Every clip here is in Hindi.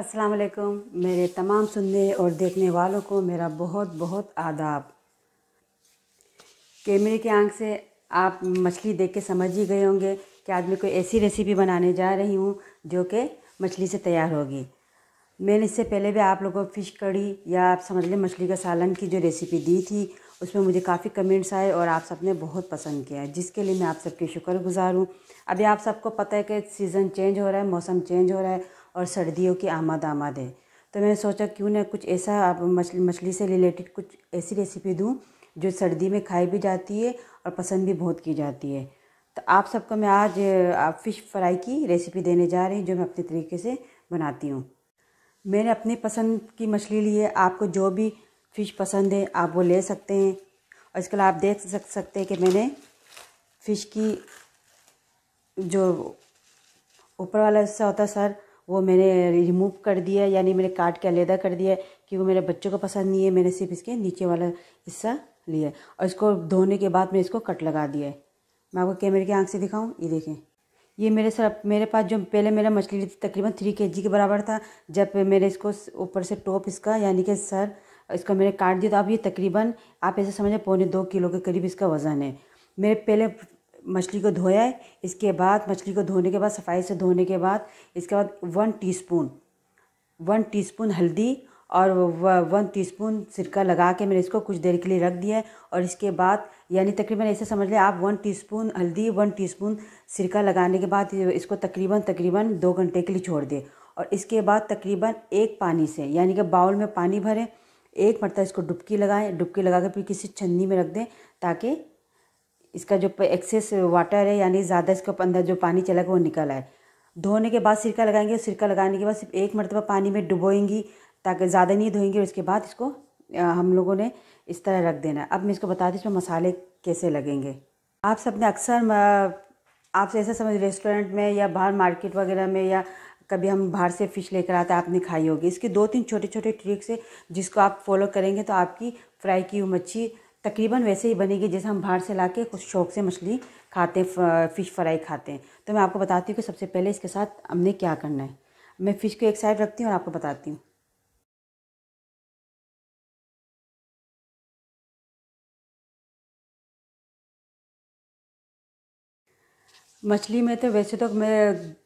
अस्सलाम वालेकुम मेरे तमाम सुनने और देखने वालों को मेरा बहुत बहुत आदाब कैमरे के आंख से आप मछली देख के समझ ही गए होंगे कि आज मैं कोई ऐसी रेसिपी बनाने जा रही हूँ जो कि मछली से तैयार होगी मैंने इससे पहले भी आप लोगों को फ़िश कड़ी या आप समझ लें मछली का सालन की जो रेसिपी दी थी उसमें मुझे काफ़ी कमेंट्स आए और आप सबने बहुत पसंद किया जिसके लिए मैं आप सबके शुक्रगुजार हूँ अभी आप सबको पता है कि सीज़न चेंज हो रहा है मौसम चेंज हो रहा है और सर्दियों की आमद आमद है तो मैंने सोचा क्यों ना कुछ ऐसा आप मछली मछली से रिलेटेड कुछ ऐसी रेसिपी दूँ जो सर्दी में खाई भी जाती है और पसंद भी बहुत की जाती है तो आप सबको मैं आज आप फ़िश फ्राई की रेसिपी देने जा रही हूँ जो मैं अपने तरीके से बनाती हूँ मैंने अपनी पसंद की मछली ली है आपको जो भी फ़िश पसंद है आप वो ले सकते हैं और इसके आप देख सकते हैं कि मैंने फ़िश की जो ऊपर वाला हिस्सा होता सर वो मैंने रिमूव कर दिया यानी मैंने काट के अलहदा कर दिया कि वो मेरे बच्चों को पसंद नहीं है मैंने सिर्फ इसके नीचे वाला हिस्सा लिया और इसको धोने के बाद मैंने इसको कट लगा दिया है मैं आपको कैमरे की आँख से दिखाऊँ ये देखें ये मेरे सर मेरे पास जो पहले मेरा मछली ली थी तकरीबन थ्री के जी के बराबर था जब मैंने इसको ऊपर से टॉप इसका यानी कि सर इसका मैंने काट दिया तो अब ये तकरीबन आप ऐसे समझें पौने दो किलो के करीब इसका वज़न है मेरे पहले मछली को धोया है इसके बाद मछली को धोने के बाद सफाई से धोने के बाद इसके बाद वन टीस्पून वन टीस्पून हल्दी और वन टीस्पून सिरका लगा के मैंने इसको कुछ देर के लिए रख दिया है और इसके बाद यानी तकरीबन ऐसे समझ लें आप वन टीस्पून हल्दी वन टीस्पून सिरका लगाने के बाद इसको तकरीबन तकरीबन दो घंटे के लिए छोड़ दें और इसके बाद तकरीबन एक पानी से यानी कि बाउल में पानी भरें एक मरतब इसको डुबकी लगाएं डुबकी लगा कर फिर किसी छन्नी में रख दें ताकि इसका जो एक्सेस वाटर है यानी ज़्यादा इसके अंदर जो पानी चला गया वो निकल आए धोने के बाद सिरका लगाएंगे सिरका लगाने के बाद सिर्फ एक मरतबा पानी में डुबोएंगी ताकि ज़्यादा नहीं धोएंगे और इसके बाद इसको हम लोगों ने इस तरह रख देना अब मैं इसको बता दी इसमें मसाले कैसे लगेंगे आप सब ने अक्सर आपसे ऐसा समझ रेस्टोरेंट में या बाहर मार्केट वगैरह में या कभी हम बाहर से फ़िश लेकर आते हैं आपने खाई होगी इसके दो तीन छोटे छोटे ट्रिक्स है जिसको आप फॉलो करेंगे तो आपकी फ्राई की हुई मच्छी तकरीबन वैसे ही बनेगी जैसे हम बाहर से ला के कुछ शौक से मछली खाते फ़िश फ्राई खाते हैं तो मैं आपको बताती हूँ कि सबसे पहले इसके साथ हमने क्या करना है मैं फ़िश को एक साइड रखती हूँ और आपको बताती हूँ मछली में तो वैसे तो मैं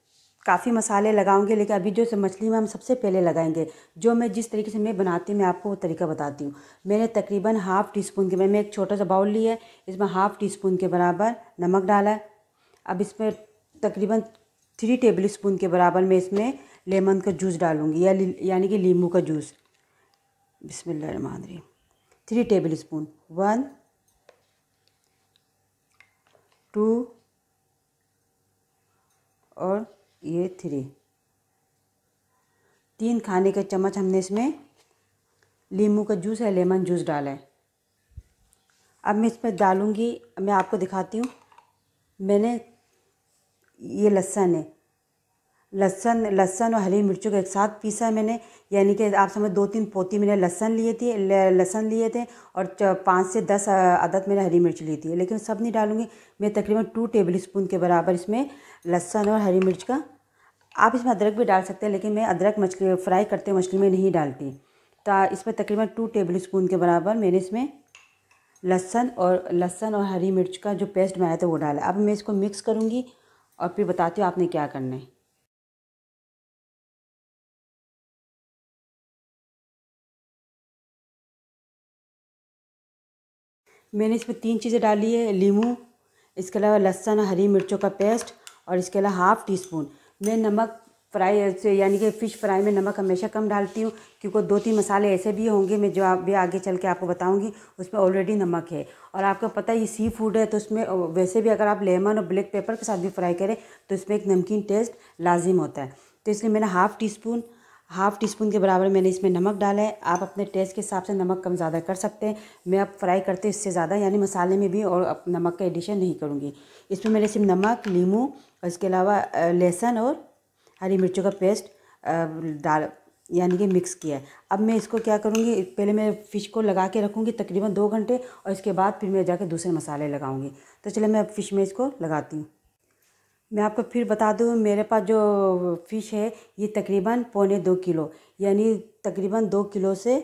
काफ़ी मसाले लगाऊंगे लेकिन अभी जो मछली में हम सबसे पहले लगाएंगे जो मैं जिस तरीके से मैं बनाती हूँ मैं आपको वो तरीका बताती हूँ मैंने तकरीबन हाफ़ टी स्पून के मैंने एक छोटा सा बाउल लिया है इसमें हाफ़ टी स्पून के बराबर नमक डाला है अब इसमें तकरीबन थ्री टेबल स्पून के बराबर मैं इसमें लेमन का जूस डालूँगी या यानी कि नींबू का जूस बिस्मिल्लाहमान three tablespoon one two और ये थ्री तीन खाने के चम्मच हमने इसमें लीमू का जूस या लेमन जूस डाला है अब मैं इसमें डालूँगी मैं आपको दिखाती हूँ मैंने ये लहसन है लहसन लहसन और हरी मिर्चों को एक साथ पीसा मैंने यानी कि आप समझ दो तीन पोती मैंने लहसन लिए थी लहसन लिए थे और पाँच से दस आदत मैंने हरी मिर्च ली थी लेकिन सब नहीं डालूंगी मैं तकरीबन टू टेबल स्पून के बराबर इसमें लहसन और हरी मिर्च का आप इसमें अदरक भी डाल सकते हैं लेकिन मैं अदरक मछली फ्राई करते हुए मछली में नहीं डालती तो इसमें तकरीबन टू टेबल स्पून के बराबर मैंने इसमें लहसन और लहसन और हरी मिर्च का जो पेस्ट बनाया था वो डाला अब मैं इसको मिक्स करूँगी और फिर बताती हूँ आपने क्या करना है मैंने इसमें तीन चीज़ें डाली है लीमू इसके अलावा लहसन हरी मिर्चों का पेस्ट और इसके अलावा हाफ़ टी स्पून मैं नमक फ्राई से यानी कि फ़िश फ्राई में नमक हमेशा कम डालती हूँ क्योंकि दो तीन मसाले ऐसे भी होंगे मैं जो आप भी आगे चल के आपको बताऊँगी उसमें ऑलरेडी नमक है और आपको पता है ये सी फूड है तो उसमें वैसे भी अगर आप लेमन और ब्लैक पेपर के साथ भी फ्राई करें तो इसमें एक नमकीन टेस्ट लाजिम होता है तो इसलिए मैंने half teaspoon half teaspoon के बराबर मैंने इसमें नमक डाला है आप अपने टेस्ट के हिसाब से नमक कम ज़्यादा कर सकते हैं मैं अब फ्राई करते इससे ज़्यादा यानी मसाले में भी और नमक का एडिशन नहीं करूँगी इसमें मैंने सिर्फ नमक नीमू और इसके अलावा लहसुन और हरी मिर्चों का पेस्ट डाल यानी कि मिक्स किया है अब मैं इसको क्या करूँगी पहले मैं फ़िश को लगा के रखूँगी तकरीबन दो घंटे और इसके बाद फिर मैं जाकर दूसरे मसाले लगाऊँगी तो चलिए मैं फ़िश में इसको लगाती हूँ मैं आपको फिर बता दूँ मेरे पास जो फ़िश है ये तकरीबन पौने दो किलो यानी तकरीबन दो किलो से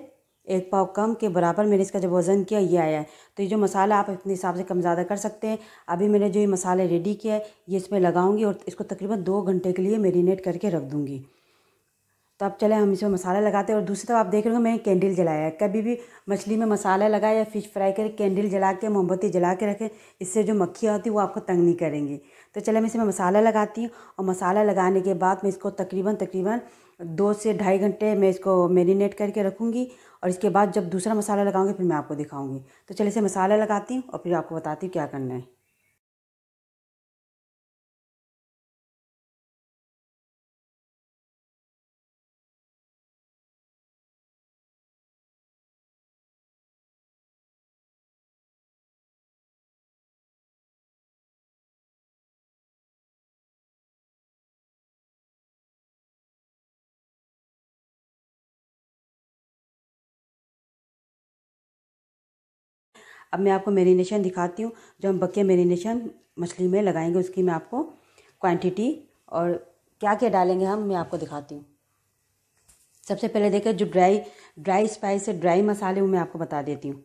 एक पाव कम के बराबर मैंने इसका जब वज़न किया ये आया है तो ये जो मसाला आप अपने हिसाब से कम ज़्यादा कर सकते हैं अभी मैंने जो ये मसाले रेडी किया है ये इसमें लगाऊंगी और इसको तकरीबन दो घंटे के लिए मेरीनेट करके रख दूँगी तो अब चले हम इसमें मसाला लगाते हैं और दूसरी तरफ आप देख रहे हो मैंने कैंडल जलाया है कभी भी मछली में मसाला लगाया या फ़िश फ्राई करें कैंडल जला के मोमबत्ती जला के रखें इससे जो मक्खियाँ होती है वो आपको तंग नहीं करेंगी तो चले मैं इसमें मसाला लगाती हूँ और मसाला लगाने के बाद मैं इसको तकरीबन तकरीबन दो से ढाई घंटे मैं इसको मेरीनेट करके रखूँगी और इसके बाद जब दूसरा मसाला लगाऊंगी फिर मैं आपको दिखाऊंगी तो चलिए इसे मसाला लगाती हूँ और फिर आपको बताती हूँ क्या करना है अब मैं आपको मेरीनेशन दिखाती हूँ जो हम बक्के मेरीनेशन मछली में लगाएंगे उसकी मैं आपको क्वांटिटी और क्या क्या डालेंगे हम मैं आपको दिखाती हूँ सबसे पहले देखें जो ड्राई ड्राई स्पाइस है ड्राई मसाले वो मैं आपको बता देती हूँ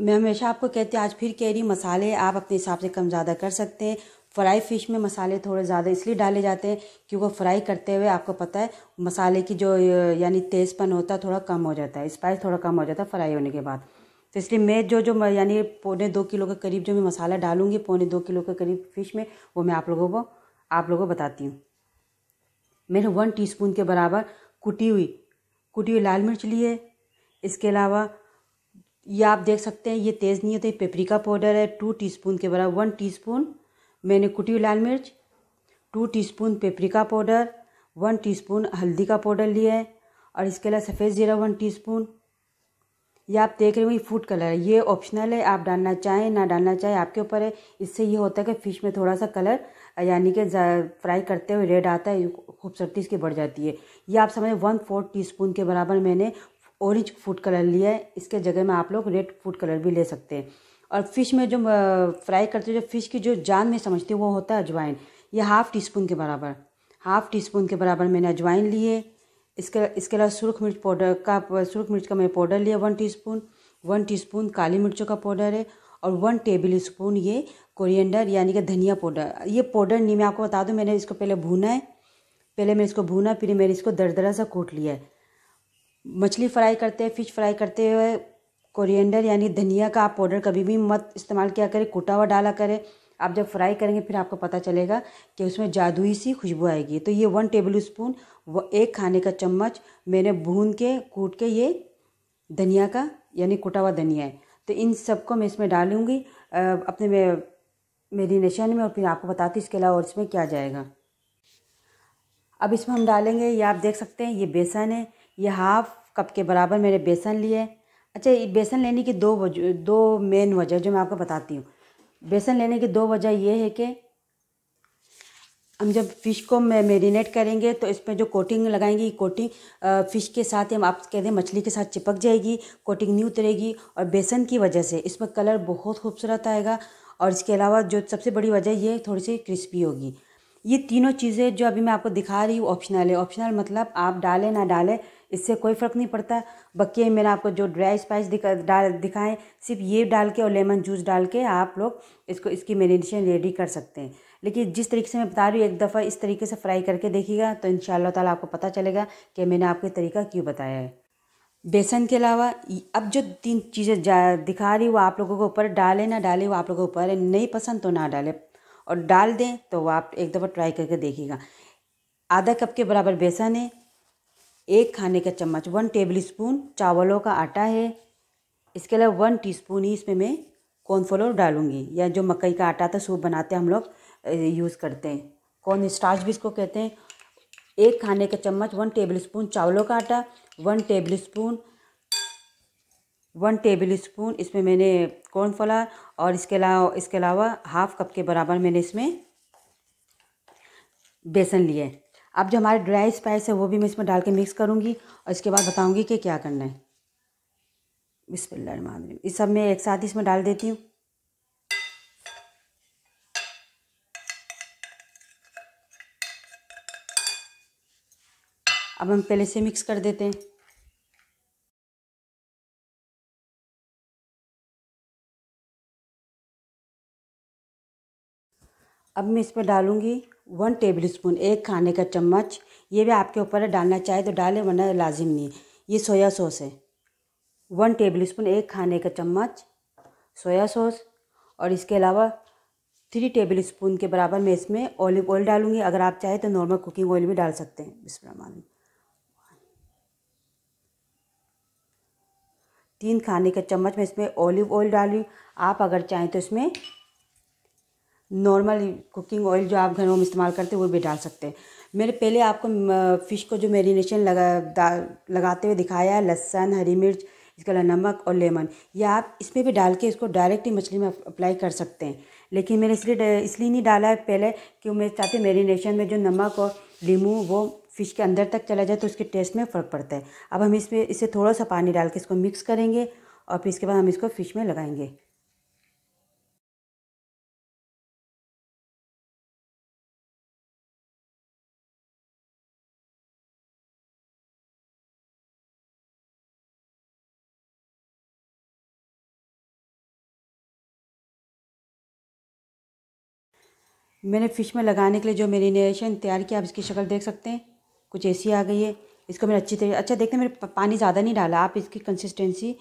मैं हमेशा आपको कहती हूँ आज फिर कह रही मसाले आप अपने हिसाब से कम ज़्यादा कर सकते हैं फ्राई फिश में मसाले थोड़े ज़्यादा इसलिए डाले जाते हैं क्योंकि फ्राई करते हुए आपको पता है मसाले की जो यानी तेज़पन होता है थोड़ा कम हो जाता है स्पाइस थोड़ा कम हो जाता है फ्राई होने के बाद तो इसलिए मैं जो जो यानी पौने दो किलो के करीब जो मैं मसाला डालूँगी पौने दो किलो के करीब फ़िश में वो मैं आप लोगों को आप लोगों को बताती हूँ मैंने वन टी के बराबर कुटी हुई कुटी हुई लाल मिर्च ली है इसके अलावा ये आप देख सकते हैं ये तेज़ नहीं होता ये पेपरिका पाउडर है टू टीस्पून के बराबर वन टीस्पून मैंने कुटी हुई लाल मिर्च two teaspoon paprika powder one teaspoon हल्दी का पाउडर लिया है और इसके अलावा सफ़ेद ज़ीरा वन टीस्पून ये आप देख रहे हो ये फूड कलर है ये ऑप्शनल है आप डालना चाहें ना डालना चाहें आपके ऊपर है इससे ये होता है कि फ़िश में थोड़ा सा कलर यानी कि फ्राई करते हुए रेड आता है खूबसूरती इसकी बढ़ जाती है ये आप समझें वन फोर्थ टी स्पून के बराबर मैंने ऑरेंज फूड कलर लिया है इसके जगह में आप लोग रेड फूड कलर भी ले सकते हैं और फिश में जो फ्राई करते जो फिश की जो जान में समझते हैं वो होता है अजवाइन ये हाफ़ टी स्पून के बराबर हाफ़ टी स्पून के बराबर मैंने अजवाइन लिए इसके इसके अलावा सुरख मिर्च पाउडर का सुरख मिर्च का मैं पाउडर लिया वन टीस्पून वन स्पून काली मिर्चों का पाउडर है और वन टेबल स्पून ये कोरिएंडर यानी कि धनिया पाउडर ये पाउडर नहीं मैं आपको बता दूँ मैंने इसको पहले भूना है पहले मैंने इसको भूना फिर मैंने इसको दरदरा सा कूट लिया है मछली फ्राई करते हैं फिश फ्राई करते हुए कोरिएंडर यानी धनिया का आप पाउडर कभी भी मत इस्तेमाल किया करें कुटा हुआ डाला करें आप जब फ्राई करेंगे फिर आपको पता चलेगा कि उसमें जादुई सी खुशबू आएगी तो ये वन टेबल स्पून व एक खाने का चम्मच मैंने भून के कूट के ये धनिया का यानी कुटा हुआ धनिया है तो इन सबको मैं इसमें डालूँगी अपने में मेरीनेशन में और फिर आपको बताती इसके अलावा और इसमें क्या जाएगा अब इसमें हम डालेंगे ये आप देख सकते हैं ये बेसन है ये हाफ़ कप के बराबर मैंने बेसन लिए अच्छा ये बेसन लेने की दो वजह दो मेन वजह जो मैं आपको बताती हूँ बेसन लेने की दो वजह यह है कि हम जब फ़िश को मेरीनेट करेंगे तो इसमें जो कोटिंग लगाएंगे कोटिंग फ़िश के साथ हम आप कह दें मछली के साथ चिपक जाएगी कोटिंग नहीं उतरेगी और बेसन की वजह से इसमें कलर बहुत खूबसूरत आएगा और इसके अलावा जो सबसे बड़ी वजह ये थोड़ी सी क्रिस्पी होगी ये तीनों चीज़ें जो अभी मैं आपको दिखा रही हूँ ऑप्शनल है ऑप्शनल मतलब आप डालें ना डालें इससे कोई फ़र्क नहीं पड़ता बकिए मैंने आपको जो ड्राई स्पाइस दिखा डाल दिखाएँ सिर्फ ये डाल के और लेमन जूस डाल के आप लोग इसको इसकी मेरीनेशन रेडी कर सकते हैं लेकिन जिस तरीके से मैं बता रही हूँ एक दफ़ा इस तरीके से फ्राई करके देखिएगा तो इन ताला आपको पता चलेगा कि मैंने आपको तरीका क्यों बताया है बेसन के अलावा अब जो तीन चीज़ें दिखा रही वो आप लोगों के ऊपर डालें ना डालें वो आप लोगों के ऊपर नहीं पसंद तो ना डालें और डाल दें तो वो आप एक दफ़ा ट्राई करके देखिएगा आधा कप के बराबर बेसन है एक खाने का चम्मच वन टेबल स्पून चावलों का आटा है इसके अलावा वन टीस्पून ही इसमें मैं कॉर्नफ्लोर डालूँगी या जो मकई का आटा था सूप बनाते हैं हम लोग यूज़ करते हैं कॉर्न स्टार्च भी इसको कहते हैं एक खाने का चम्मच वन टेबल स्पून चावलों का आटा one tablespoon one tablespoon इसमें मैंने कॉर्नफ्लोर और इसके अलावा इसके अलावा हाफ कप के बराबर मैंने इसमें बेसन लिया अब जो हमारे ड्राई स्पाइस है वो भी मैं इसमें डाल के मिक्स करूँगी और इसके बाद बताऊँगी कि क्या करना है बिस्मिल्लाह इस सब मैं एक साथ इसमें डाल देती हूँ अब हम पहले से मिक्स कर देते हैं अब मैं इस पर डालूँगी वन टेबल स्पून एक खाने का चम्मच ये भी आपके ऊपर डालना चाहे तो डालें वरना लाजिम नहीं ये सोया सॉस है वन टेबल स्पून एक खाने का चम्मच सोया सॉस और इसके अलावा थ्री टेबल स्पून के बराबर मैं इसमें ऑलिव ऑयल डालूँगी अगर आप चाहें तो नॉर्मल कुकिंग ऑयल भी डाल सकते हैं बिस्मान तीन खाने का चम्मच मैं इसमें ऑलिव ऑयल डाली आप अगर चाहें तो इसमें नॉर्मल कुकिंग ऑयल जो आप घरों में इस्तेमाल करते हैं वो भी डाल सकते हैं मैंने पहले आपको फ़िश को जो मैरिनेशन लगा लगाते हुए दिखाया है लहसन हरी मिर्च इसके अलावा नमक और लेमन ये आप इसमें भी डाल के इसको डायरेक्ट ही मछली में अप्लाई कर सकते हैं लेकिन मैंने इसलिए इसलिए नहीं डाला है पहले कि मैं चाहती मेरीनेशन में जो नमक और लीमू वो फ़िश के अंदर तक चला जाए तो उसके टेस्ट में फ़र्क पड़ता है अब हम इसमें इसे थोड़ा सा पानी डाल के इसको मिक्स करेंगे और फिर इसके बाद हम इसको फ़िश में लगाएंगे मैंने फ़िश में लगाने के लिए जो मेरीनेशन तैयार किया आप इसकी शक्ल देख सकते हैं कुछ ऐसी आ गई है इसको मैंने अच्छी तरीके अच्छा देखते हैं मैंने पानी ज़्यादा नहीं डाला आप इसकी कंसिस्टेंसी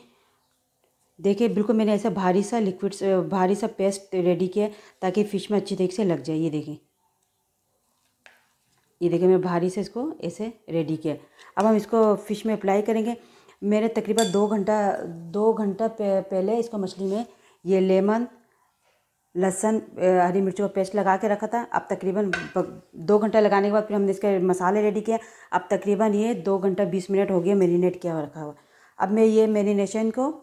देखिए बिल्कुल मैंने ऐसा भारी सा लिक्विड भारी सा पेस्ट रेडी किया ताकि फ़िश में अच्छी तरीके से लग जाए ये देखें ये देखिए मैंने भारी से इसको ऐसे रेडी किया अब हम इसको फ़िश में अप्लाई करेंगे मेरे तकरीबन दो घंटा दो घंटा पहले इसको मछली में ये लेमन लहसन हरी मिर्चों का पेस्ट लगा के रखा था अब तकरीबन दो घंटा लगाने के बाद फिर हमने इसके मसाले रेडी किया अब तकरीबन ये दो घंटा बीस मिनट हो गया मेरीनेट किया हुआ रखा हुआ अब मैं ये मेरीनेशन को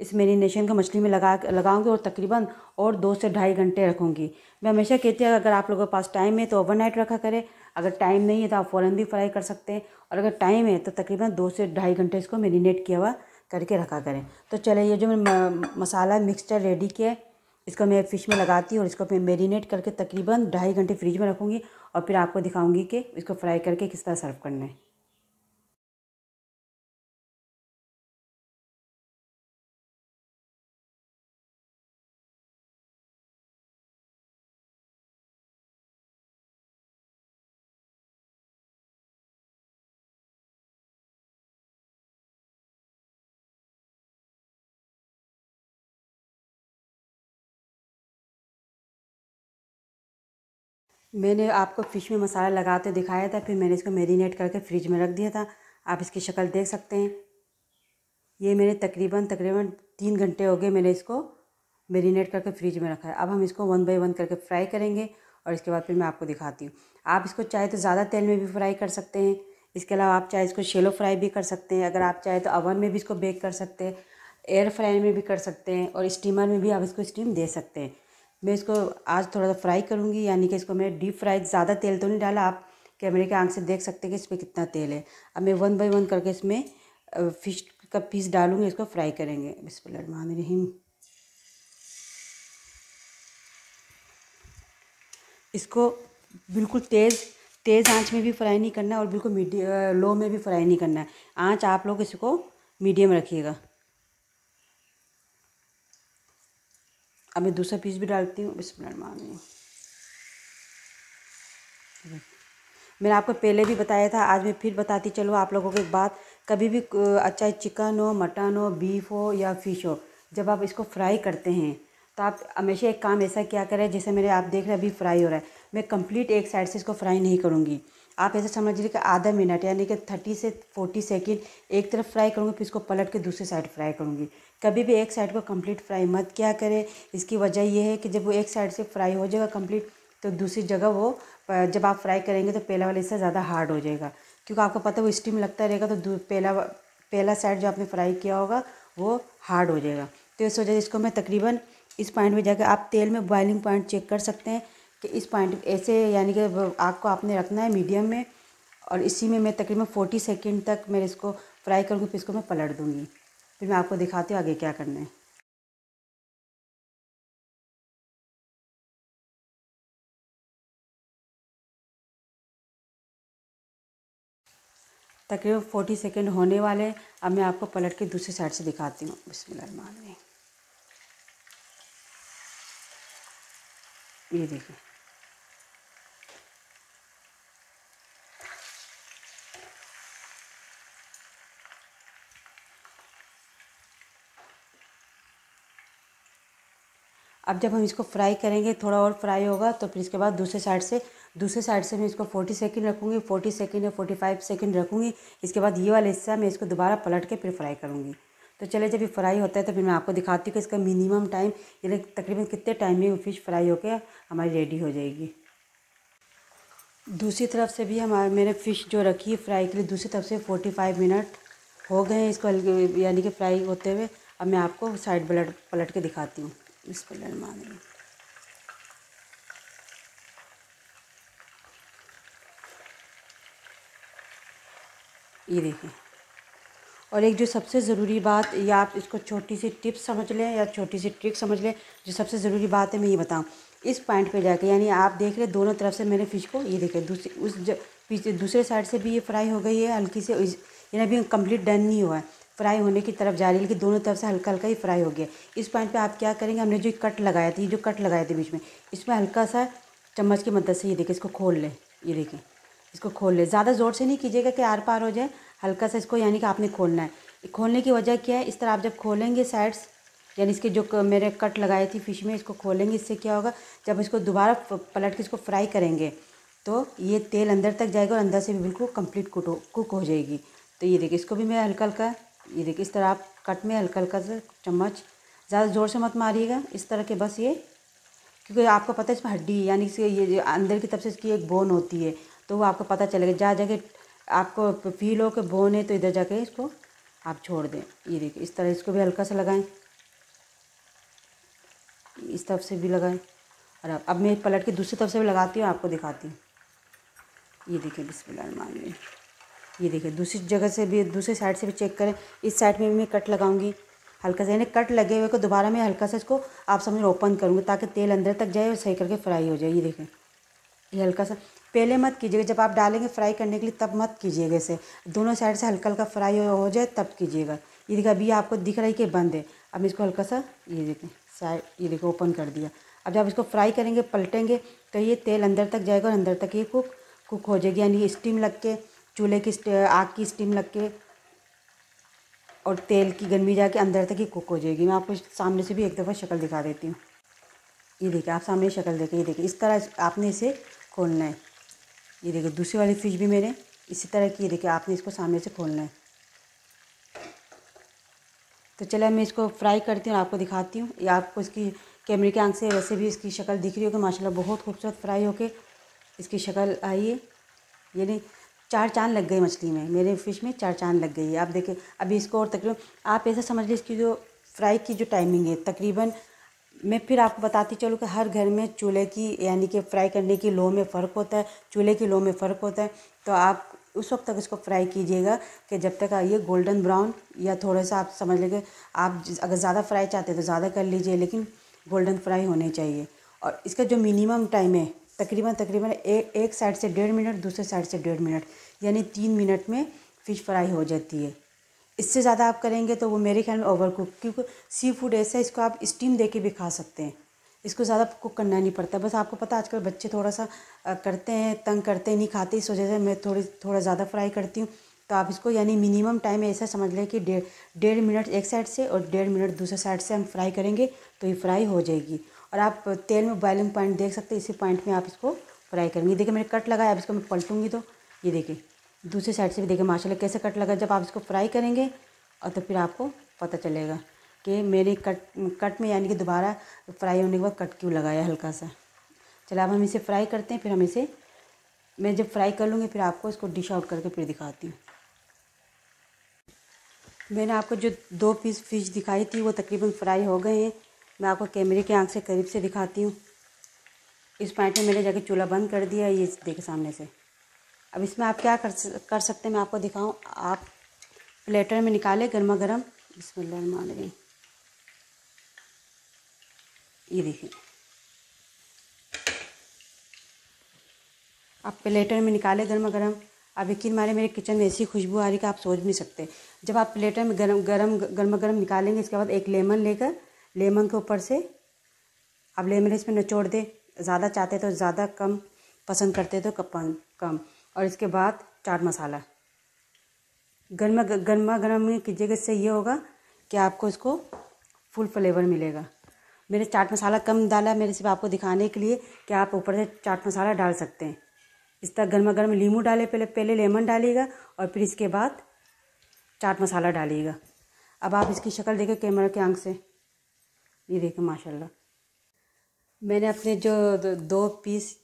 इस मेरीनेशन को मछली में लगा लगाऊंगी और तकरीबन और दो से ढाई घंटे रखूँगी मैं हमेशा कहती हूँ अगर आप लोगों के पास टाइम है तो ओवर रखा करें अगर टाइम नहीं है तो आप फ़ौरन भी फ्राई कर सकते हैं और अगर टाइम है तो तकरीबन दो से ढाई घंटे इसको मेरीनेट किया हुआ करके रखा करें तो चले ये जो मैंने मसाला मिक्सचर रेडी किया इसको मैं फ़िश में लगाती हूँ और इसको मैं मेरीनेट करके तकरीबन ढाई घंटे फ्रिज में रखूँगी और फिर आपको दिखाऊँगी कि इसको फ्राई करके किस तरह सर्व करना है मैंने आपको फ़िश में मसाला लगाते दिखाया था फिर मैंने इसको मेरीनेट करके फ्रिज में रख दिया था आप इसकी शक्ल देख सकते हैं ये मैंने तकरीबन तकरीबन तीन घंटे हो गए मैंने इसको मेरीनेट करके फ्रिज में रखा है अब हम इसको वन बाई वन करके फ्राई करेंगे और इसके बाद फिर मैं आपको दिखाती हूँ आप इसको चाहे तो ज़्यादा तेल में भी फ्राई कर सकते हैं इसके अलावा आप चाहे इसको शेलो फ्राई भी कर सकते हैं अगर आप चाहे तो अवन में भी इसको बेक कर सकते हैं एयर फ्राई में भी कर सकते हैं और स्टीमर में भी आप इसको स्टीम दे सकते हैं मैं इसको आज थोड़ा सा फ्राई करूँगी यानी कि इसको मैं डीप फ्राई ज़्यादा तेल तो नहीं डाला आप कैमरे के आँख से देख सकते हैं कि इसमें कितना तेल है अब मैं वन बाई वन करके इसमें फिश का पीस डालूँगी इसको फ्राई करेंगे बिस्मिल्लाहमान रहीम इसको बिल्कुल तेज़ तेज़ आंच में भी फ्राई नहीं करना है और बिल्कुल मीडियम लो में भी फ्राई नहीं करना है आँच आप लोग इसको मीडियम रखिएगा अब मैं दूसरा पीस भी डालती हूँ बिस्मिल मामी मैंने आपको पहले भी बताया था आज मैं फिर बताती चलो आप लोगों को एक बात कभी भी अच्छा चिकन हो मटन हो बीफ हो या फिश हो जब आप इसको फ्राई करते हैं तो आप हमेशा एक काम ऐसा क्या करें जैसे मेरे आप देख रहे हैं अभी फ्राई हो रहा है मैं कंप्लीट एक साइड से इसको फ्राई नहीं करूँगी आप ऐसा समझ लीजिए कि आधा मिनट यानी कि थर्टी से फोर्टी सेकेंड एक तरफ फ्राई करूँगी फिर इसको पलट के दूसरी साइड फ्राई करूँगी कभी भी एक साइड को कंप्लीट फ्राई मत किया करें इसकी वजह यह है कि जब वो एक साइड से फ्राई हो जाएगा कंप्लीट तो दूसरी जगह वो जब आप फ्राई करेंगे तो पहला वाले से ज़्यादा हार्ड हो जाएगा क्योंकि आपको पता है वो स्टीम लगता रहेगा तो पहला पहला साइड जो आपने फ्राई किया होगा वो हार्ड हो जाएगा तो इस वजह से इसको मैं तकरीबन इस पॉइंट में जाकर आप तेल में बॉइलिंग पॉइंट चेक कर सकते हैं कि इस पॉइंट ऐसे यानी कि आग को आपने रखना है मीडियम में और इसी में मैं तकरीबन फोर्टी सेकेंड तक मैं इसको फ्राई करूँगी फिर इसको मैं पलट दूँगी फिर मैं आपको दिखाती हूँ आगे क्या करना है तकरीबन फोर्टी सेकेंड होने वाले अब मैं आपको पलट के दूसरी साइड से दिखाती हूँ बिस्मिल्लाह ये देखिए अब जब हम इसको फ्राई करेंगे थोड़ा और फ्राई होगा तो फिर इसके बाद दूसरे साइड से दूसरे साइड से मैं इसको 40 सेकेंड रखूँगी फोर्टी सेकेंड या फोर्टी फाइव रखूँगी इसके बाद ये वाला हिस्सा मैं इसको दोबारा पलट के फिर फ्राई करूँगी तो चले जब ये फ्राई होता है तो फिर मैं आपको दिखाती हूँ कि इसका मिनिमम टाइम यानी तकरीबन कितने टाइम में वो फ़िश फ्राई होकर हमारी रेडी हो जाएगी दूसरी तरफ से भी हमारे मैंने फ़िश जो रखी है फ्राई के लिए दूसरी तरफ से फोर्टी फाइव मिनट हो गए हैं इसको यानी कि फ्राई होते हुए अब मैं आपको साइड पलट पलट के दिखाती हूँ ये देखें और एक जो सबसे ज़रूरी बात या आप इसको छोटी सी टिप समझ लें या छोटी सी ट्रिक समझ लें जो सबसे ज़रूरी बात है मैं ये बताऊँ इस पॉइंट पे जाके यानी आप देख रहे दोनों तरफ से मैंने फ़िश को ये देखें दूसरी उस पीछे दूसरे साइड से भी ये फ्राई हो गई है हल्की से यानी अभी कंप्लीट डन नहीं हुआ है फ्राई होने की तरफ जा रही है लेकिन दोनों तरफ से हल्का हल्का ही फ्राई हो गया इस पॉइंट पे आप क्या करेंगे हमने जो कट लगाया था ये जो कट लगाए थे बीच में इसमें हल्का सा चम्मच की मदद से ये देखें इसको खोल लें ये देखें इसको खोल लें ज़्यादा ज़ोर से नहीं कीजिएगा कि आर पार हो जाए हल्का सा इसको यानी कि आपने खोलना है खोलने की वजह क्या है इस तरह आप जब खोलेंगे साइड्स यानी इसके जो मेरे कट लगाए थी फिश में इसको खोलेंगे इससे क्या होगा जब इसको दोबारा पलट के इसको फ्राई करेंगे तो ये तेल अंदर तक जाएगा और अंदर से भी बिल्कुल कंप्लीट कुक हो जाएगी तो ये देखिए इसको भी मैं हल्का हल्का ये देखिए इस तरह आप कट में हल्का हल्का से चम्मच ज़्यादा ज़ोर से मत मारिएगा इस तरह के बस ये क्योंकि आपको पता है इसमें हड्डी यानी कि ये अंदर की तरफ से इसकी एक बोन होती है तो वो आपको पता चलेगा जहाँ जाके आपको फील हो के बोन है तो इधर जाके इसको आप छोड़ दें ये देखिए इस तरह इसको भी हल्का सा लगाएं इस तरफ से भी लगाएं और अब अब मैं पलट के दूसरी तरफ से भी लगाती हूँ आपको दिखाती हूँ ये देखिए बिस्मिल्लाह मान लीजिए ये देखिए दूसरी जगह से भी दूसरे साइड से भी चेक करें इस साइड में भी मैं कट लगाऊंगी हल्का सा यानी कट लगे हुए को दोबारा मैं हल्का सा इसको आप समझ ओपन करूँगी ताकि तेल अंदर तक जाए और सही करके फ्राई हो जाए ये देखें ये हल्का सा पहले मत कीजिएगा जब आप डालेंगे फ्राई करने के लिए तब मत कीजिएगा इसे दोनों साइड से हल्का हल्का फ्राई हो जाए तब कीजिएगा ये देखिए अभी आपको दिख रहा है कि बंद है अब इसको हल्का सा ये देखें साइड ये देखो ओपन कर दिया अब जब इसको फ्राई करेंगे पलटेंगे तो ये तेल अंदर तक जाएगा और अंदर तक ये कुक कुक हो जाएगी यानी स्टीम लग के चूल्हे की आग की स्टीम लग के और तेल की गर्मी जाके अंदर तक ही कुक हो जाएगी मैं आपको सामने से भी एक दफ़ा शक्ल दिखा देती हूँ ये देखिए आप सामने शक्ल देखें ये देखिए इस तरह आपने इसे खोलना है ये देखिए दूसरी वाली फिश भी मैंने इसी तरह की ये देखिए आपने इसको सामने से खोलना है तो चलिए मैं इसको फ्राई करती हूँ आपको दिखाती हूँ या आपको इसकी कैमरे के आंख से वैसे भी इसकी शक्ल दिख रही होगी माशाल्लाह बहुत खूबसूरत फ्राई होके इसकी शक्ल आई है ये नहीं चार चांद लग गए मछली में मेरे फ़िश में चार चांद लग गई है आप देखें अभी इसको और तकरीबन आप ऐसा समझ लीजिए इसकी जो फ्राई की जो टाइमिंग है तकरीबन मैं फिर आपको बताती चलूँ कि हर घर में चूल्हे की यानी कि फ्राई करने की लो में फ़र्क होता है चूल्हे की लो में फ़र्क होता है तो आप उस वक्त तक इसको फ्राई कीजिएगा कि जब तक ये गोल्डन ब्राउन या थोड़ा सा आप समझ लेंगे आप अगर ज़्यादा फ्राई चाहते हैं तो ज़्यादा कर लीजिए लेकिन गोल्डन फ्राई होने चाहिए और इसका जो मिनिमम टाइम है तकरीबन तकरीबन एक एक साइड से डेढ़ मिनट दूसरे साइड से डेढ़ मिनट यानी तीन मिनट में फ़िश फ्राई हो जाती है इससे ज़्यादा आप करेंगे तो वो मेरे ख्याल में ओवर कुक क्योंकि सी फूड ऐसा है इसको आप स्टीम दे के भी खा सकते हैं इसको ज़्यादा कुक करना नहीं पड़ता बस आपको पता आजकल बच्चे थोड़ा सा करते हैं तंग करते हैं नहीं खाते इस वजह से मैं थोड़ी थोड़ा ज़्यादा फ्राई करती हूँ तो आप इसको यानी मिनिमम टाइम ऐसा समझ लें कि डेढ़ डेढ़ मिनट एक साइड से और डेढ़ मिनट दूसरे साइड से हम फ्राई करेंगे तो ये फ्राई हो जाएगी और आप तेल में बॉइलिंग पॉइंट देख सकते हैं इसी पॉइंट में आप इसको फ्राई करेंगे देखिए मैंने कट लगाया अब इसको मैं पलटूंगी तो ये देखिए दूसरी साइड से भी देखिए माशाल्लाह कैसे कट लगा जब आप इसको फ्राई करेंगे और तो फिर आपको पता चलेगा कि मेरे कट कट में यानी कि दोबारा फ्राई होने के बाद कट क्यों लगाया हल्का सा चलो अब हम इसे फ्राई करते हैं फिर हम इसे मैं जब फ्राई कर लूँगी फिर आपको इसको डिश आउट करके फिर दिखाती हूँ मैंने आपको जो दो पीस फिश दिखाई थी वो तकरीबन फ्राई हो गए हैं मैं आपको कैमरे की आंख से करीब से दिखाती हूँ इस पॉइंट में मैंने जाके चूल्हा बंद कर दिया ये देखे सामने से अब इसमें आप क्या कर कर सकते हैं मैं आपको दिखाऊँ आप प्लेटर में निकालें गर्मा गर्म बिस्मिल्लाह ये देखिए आप प्लेटर में निकालें गर्मा गर्म अब यकीन मारे मेरे किचन में ऐसी खुशबू आ रही कि आप सोच भी नहीं सकते जब आप प्लेटर में गर्म गर्म गर्मा गर्म निकालेंगे इसके बाद एक लेमन लेकर लेमन के ऊपर से अब लेमन इसमें निचोड़ दे ज़्यादा चाहते तो ज़्यादा कम पसंद करते तो कम और इसके बाद चाट मसाला गर्मा गर्मा गर्म कीजिएगा इससे ये होगा कि आपको इसको फुल फ्लेवर मिलेगा मैंने चाट मसाला कम डाला मेरे सिर्फ आपको दिखाने के लिए कि आप ऊपर से चाट मसाला डाल सकते हैं इस तरह गर्मा गर्म लीमू डाले पहले पहले लेमन डालिएगा और फिर इसके बाद चाट मसाला डालिएगा अब आप इसकी शक्ल देखें कैमरा के आंख से ये देखें माशाल्लाह मैंने अपने जो दो पीस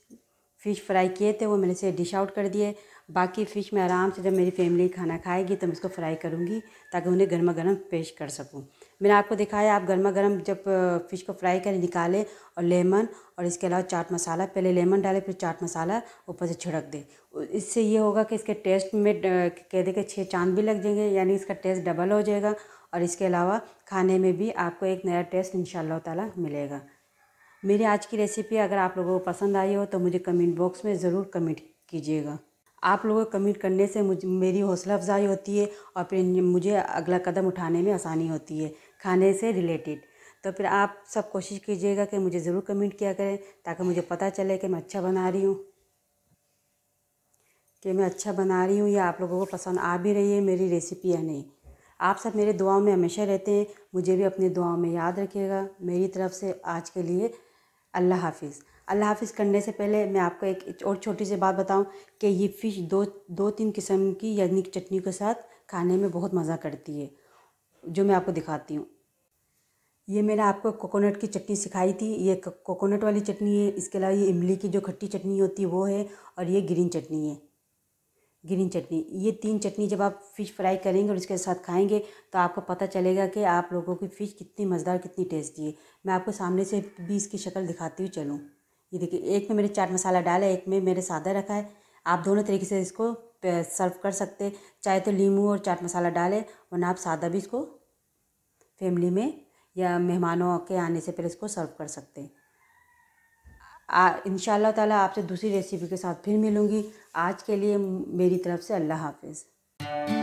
फ़िश फ्राई किए थे वो मैंने से डिश आउट कर दिए बाकी फ़िश मैं आराम से जब मेरी फैमिली खाना खाएगी तो मैं इसको फ्राई करूँगी ताकि उन्हें गर्मा गर्म पेश कर सकूँ मैंने आपको दिखाया आप गर्मा गर्म जब फ़िश को फ्राई करें निकालें और लेमन और इसके अलावा चाट मसाला पहले लेमन डालें फिर चाट मसाला ऊपर से छिड़क दें इससे ये होगा कि इसके टेस्ट में कह दे के छः चांद भी लग जाएंगे यानी इसका टेस्ट डबल हो जाएगा और इसके अलावा खाने में भी आपको एक नया टेस्ट इन ताला मिलेगा मेरी आज की रेसिपी अगर आप लोगों को पसंद आई हो तो मुझे कमेंट बॉक्स में ज़रूर कमेंट कीजिएगा आप लोगों को कमेंट करने से मुझ मेरी हौसला अफजाई होती है और फिर मुझे अगला कदम उठाने में आसानी होती है खाने से रिलेटेड तो फिर आप सब कोशिश कीजिएगा कि मुझे ज़रूर कमेंट किया करें ताकि मुझे पता चले कि मैं अच्छा बना रही हूँ कि मैं अच्छा बना रही हूँ या आप लोगों को पसंद आ भी रही है मेरी रेसिपी या नहीं आप सब मेरे दुआओं में हमेशा रहते हैं मुझे भी अपनी दुआओं में याद रखिएगा मेरी तरफ से आज के लिए अल्लाह हाफिज़ अल्लाह हाफिज़ करने से पहले मैं आपको एक और छोटी सी बात बताऊं कि ये फ़िश दो दो तीन किस्म की यानी चटनी के साथ खाने में बहुत मज़ा करती है जो मैं आपको दिखाती हूँ ये मैंने आपको कोकोनट की चटनी सिखाई थी ये कोकोनट वाली चटनी है इसके अलावा ये इमली की जो खट्टी चटनी होती है वो है और ये ग्रीन चटनी है ग्रीन चटनी ये तीन चटनी जब आप फ़िश फ्राई करेंगे और इसके साथ खाएंगे तो आपको पता चलेगा कि आप लोगों की फ़िश कितनी मज़ेदार कितनी टेस्टी है मैं आपको सामने से भी इसकी शक्ल दिखाती हुई चलूँ ये देखिए एक में मैंने चाट मसाला डाला है एक में मैंने सादा रखा है आप दोनों तरीके से इसको सर्व कर सकते चाहे तो लीमू और चाट मसाला डालें वरना आप सादा भी इसको फैमिली में या मेहमानों के आने से पहले इसको सर्व कर सकते हैं इन ताला आपसे दूसरी रेसिपी के साथ फिर मिलूँगी आज के लिए मेरी तरफ से अल्लाह हाफिज़